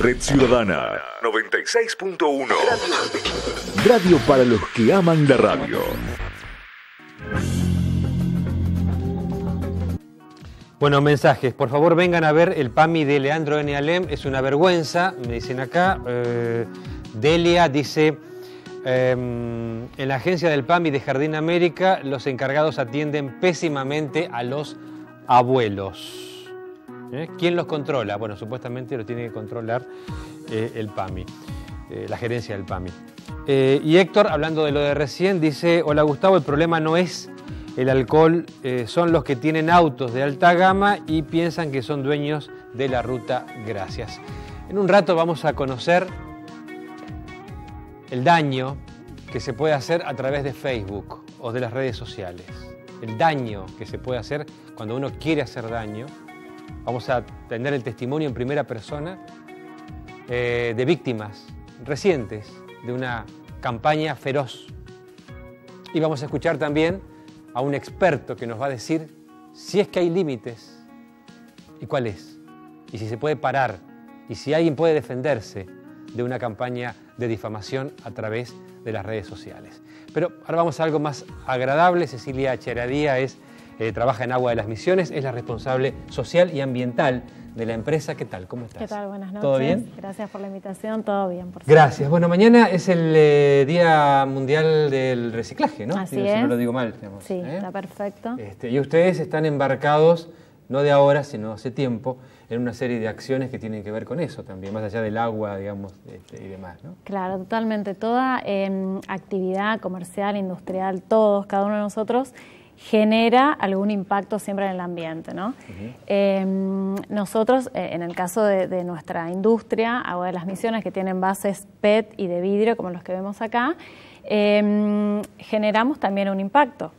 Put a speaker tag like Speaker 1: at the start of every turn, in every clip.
Speaker 1: Red Ciudadana 96.1 radio. para los que aman la radio.
Speaker 2: Bueno, mensajes. Por favor, vengan a ver el PAMI de Leandro N. Alem. Es una vergüenza, me dicen acá. Eh, Delia dice, em, en la agencia del PAMI de Jardín América, los encargados atienden pésimamente a los abuelos. ¿Eh? ¿Quién los controla? Bueno, supuestamente lo tiene que controlar eh, el PAMI, eh, la gerencia del PAMI. y Héctor, hablando de lo de recién, dice, hola Gustavo, el problema no es el alcohol, son los que tienen autos de alta gama y piensan que son dueños de la ruta. Gracias. En un rato vamos a conocer el daño que se puede hacer a través de Facebook o de las redes sociales. El daño que se puede hacer cuando uno quiere hacer daño Vamos a tener el testimonio en primera persona eh, de víctimas recientes de una campaña feroz. Y vamos a escuchar también a un experto que nos va a decir si es que hay límites y cuál es, y si se puede parar, y si alguien puede defenderse de una campaña de difamación a través de las redes sociales. Pero ahora vamos a algo más agradable. Cecilia Cheradía es eh, trabaja en Agua de las Misiones, es la responsable social y ambiental de la empresa. ¿Qué tal? ¿Cómo estás? ¿Qué tal?
Speaker 1: Buenas noches. ¿Todo bien? Gracias por la invitación, todo bien. Por Gracias. Bueno,
Speaker 2: mañana es el eh, Día Mundial del Reciclaje, ¿no? Así es. si no lo digo mal. Digamos,
Speaker 1: sí, ¿eh? está perfecto. Este,
Speaker 2: y ustedes están embarcados, no de ahora, sino hace tiempo, en una serie de acciones que tienen que ver con eso también, más allá del agua, digamos, este, y demás, ¿no?
Speaker 1: Claro, totalmente. Toda em, actividad comercial, industrial, todos, cada uno de nosotros genera algún impacto siempre en el ambiente. ¿no? Em, nosotros, eh, en el caso de, nuestra industria, o de las Misiones, que tienen bases PET y de vidrio, como los que vemos acá, em, generamos también un impacto.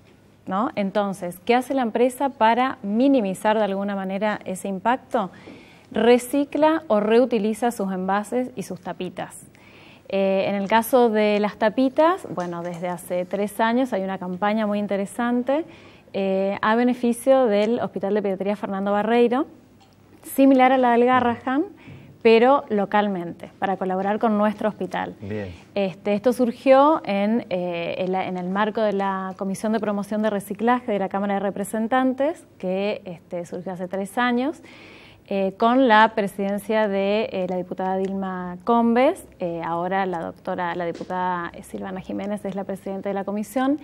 Speaker 1: ¿no? Entonces, ¿qué hace la empresa para minimizar de alguna manera ese impacto? Recicla o reutiliza sus envases y sus tapitas. Eh, en el caso de las tapitas, bueno, desde hace tres años hay una campaña muy interesante eh, a beneficio del Hospital de Pediatría Fernando Barreiro, similar a la del Garrahan, pero localmente, para colaborar con nuestro hospital. Bien. Este, esto surgió eh, en, el marco de la Comisión de Promoción de Reciclaje de la Cámara de Representantes, que este, surgió hace tres años. Eh, con la presidencia de eh, la diputada Dilma Combes. Eh, ahora la doctora, la diputada Silvana Jiménez es la presidenta de la comisión.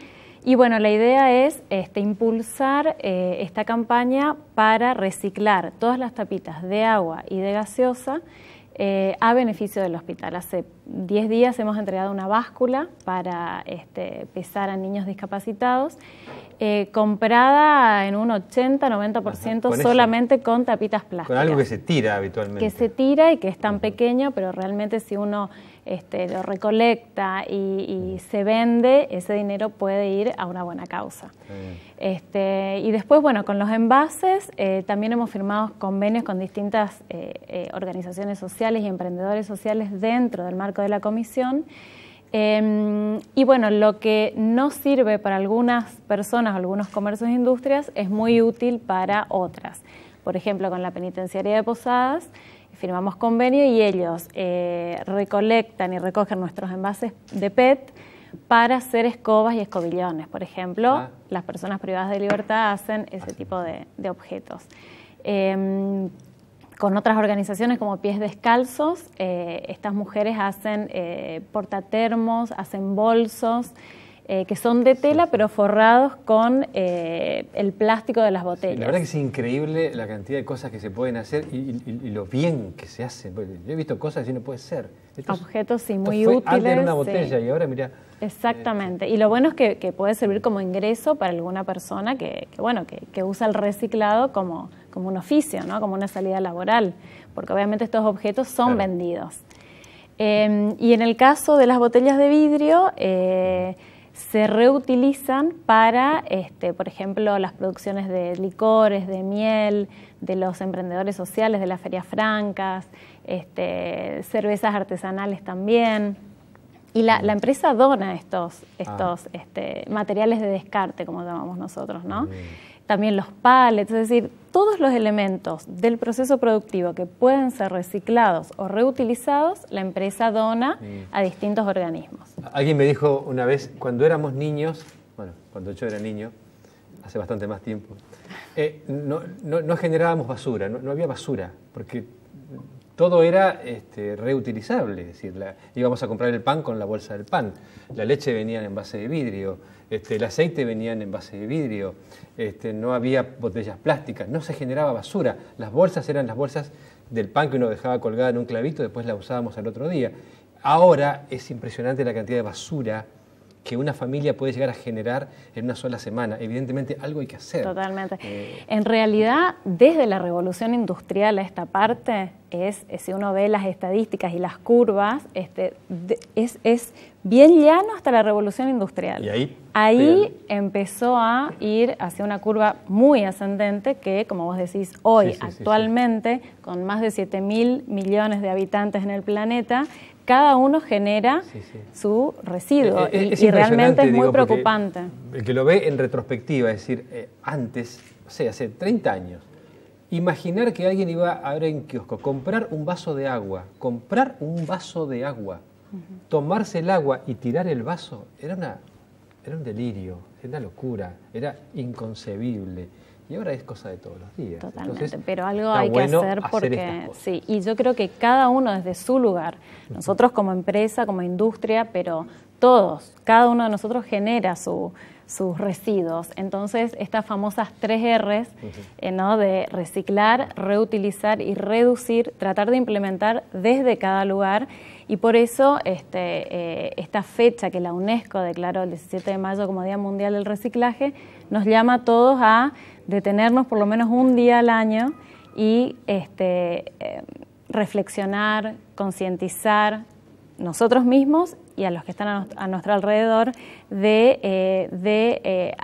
Speaker 1: Y bueno, la idea es este, impulsar esta campaña para reciclar todas las tapitas de agua y de gaseosa eh, a beneficio del hospital. Hace 10 días hemos entregado una báscula para este, pesar a niños discapacitados, eh, comprada en un 80-90% solamente con tapitas plásticas. Con algo
Speaker 2: que se tira habitualmente. Que se
Speaker 1: tira y que es tan pequeño, pero realmente si uno este, lo recolecta y, se vende, ese dinero puede ir a una buena causa. Este, y después, bueno, con los envases eh, también hemos firmado convenios con distintas eh, eh, organizaciones sociales y emprendedores sociales dentro del marco de la comisión. Em, y bueno, lo que no sirve para algunas personas, algunos comercios e industrias, es muy útil para otras por ejemplo, con la penitenciaría de Posadas, firmamos convenio y ellos eh, recolectan y recogen nuestros envases de PET para hacer escobas y escobillones. Por ejemplo, ah. las personas privadas de libertad hacen ese ah. tipo de, objetos. Em, con otras organizaciones como Pies Descalzos, eh, estas mujeres hacen eh, portatermos, hacen bolsos. Eh, que son de tela, pero forrados con eh, el plástico de las botellas. la verdad que es
Speaker 2: increíble la cantidad de cosas que se pueden hacer y, lo bien que se hace. Yo he visto cosas que no puede ser.
Speaker 1: Objetos, sí, muy útiles. una botella y ahora mira. Exactamente. Eh, y lo bueno es que, puede servir como ingreso para alguna persona que, bueno, que, usa el reciclado como, como un oficio, como una salida laboral, porque obviamente estos objetos son vendidos. Em, y en el caso de las botellas de vidrio, se reutilizan para, este, por ejemplo, las producciones de licores, de miel, de los emprendedores sociales, de las ferias francas, este, cervezas artesanales también. Y la, empresa dona estos, ah. estos este, materiales de descarte, como llamamos nosotros, ¿no? también los pallets, es decir, todos los elementos del proceso productivo que pueden ser reciclados o reutilizados, la empresa dona a distintos organismos.
Speaker 2: Alguien me dijo una vez, cuando éramos niños, bueno, cuando yo era niño, hace bastante más tiempo, eh, no, generábamos basura, no había basura, porque todo era este, reutilizable, es decir, íbamos a comprar el pan con la bolsa del pan, la leche venía en envase de vidrio, este, el aceite venía en envase de vidrio, este, no había botellas plásticas, no se generaba basura, las bolsas eran las bolsas del pan que uno dejaba colgada en un clavito, después la usábamos al otro día. Ahora es impresionante la cantidad de basura que una familia puede llegar a generar en una sola semana. Evidentemente algo hay que hacer. Totalmente. Eh,
Speaker 1: en realidad, desde la revolución industrial a esta parte, es, eh, si uno ve las estadísticas y las curvas, este, es, es bien llano hasta la revolución industrial. ahí? empezó a ir hacia una curva muy ascendente que, como vos decís, hoy, actualmente, con más de 7 mil millones de habitantes en el planeta, cada uno genera su residuo eh, eh, y, realmente es muy preocupante.
Speaker 2: El que lo ve en retrospectiva, es decir, eh, antes, o sea, hace 30 años, imaginar que alguien iba a ver en kiosco, comprar un vaso de agua, comprar un vaso de agua, Tomarse el agua y tirar el vaso era, una, era un delirio, era una locura, era inconcebible. Y ahora es cosa de todos los días. Totalmente,
Speaker 1: pero algo hay que hacer porque sí, y yo creo que cada uno desde su lugar, nosotros como empresa, como industria, pero todos, cada uno de nosotros genera sus residuos. Entonces, estas famosas tres R's eh, ¿no? de reciclar, reutilizar y reducir, tratar de implementar desde cada lugar y por eso este, eh, esta fecha que la UNESCO declaró el 17 de mayo como Día Mundial del Reciclaje nos llama a todos a detenernos por lo menos un día al año y este, eh, reflexionar, concientizar nosotros mismos y a los que están a, nuestro alrededor de, eh, de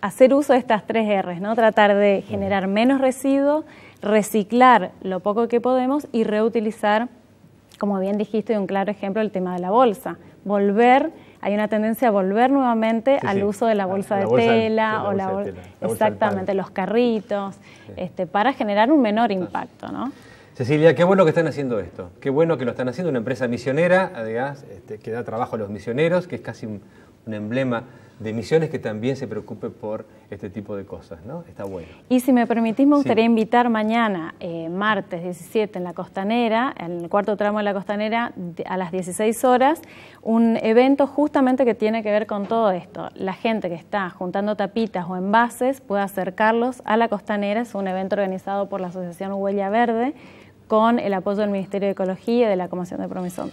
Speaker 1: hacer uso de estas tres R's, ¿no? Tratar de generar menos residuos, reciclar lo poco que podemos y reutilizar como bien dijiste, un claro ejemplo el tema de la bolsa. Volver, hay una tendencia a volver nuevamente al uso de la bolsa, ah, de, tela, o exactamente, los carritos, este, para generar un menor impacto, ¿no?
Speaker 2: Cecilia, qué bueno que están haciendo esto, qué bueno que lo están haciendo una empresa misionera, además, este, que da trabajo a los misioneros, que es casi un, un emblema de misiones que también se preocupe por este tipo de cosas, ¿no? Está bueno.
Speaker 1: Y si me permitís, me gustaría invitar mañana, eh, martes 17, en la costanera, en el cuarto tramo de la costanera, a las 16 horas, un evento justamente que tiene que ver con todo esto. La gente que está juntando tapitas o envases puede acercarlos a la costanera, es un evento organizado por la Asociación Huella Verde con el apoyo del Ministerio de Ecología y de la Comisión de Promoción,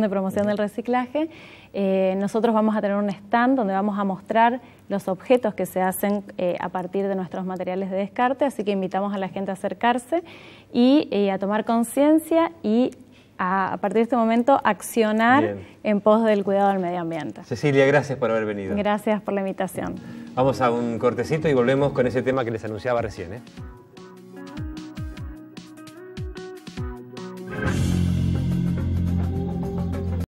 Speaker 1: de Promoción del Reciclaje, eh, nosotros vamos a tener un stand donde vamos a mostrar los objetos que se hacen eh, a partir de nuestros materiales de descarte, así que invitamos a la gente a acercarse y eh, a tomar conciencia y a, partir de este momento accionar en pos del cuidado del medio ambiente.
Speaker 2: Cecilia, gracias por haber venido.
Speaker 1: Gracias por la invitación.
Speaker 2: Vamos a un cortecito y volvemos con ese tema que les anunciaba recién.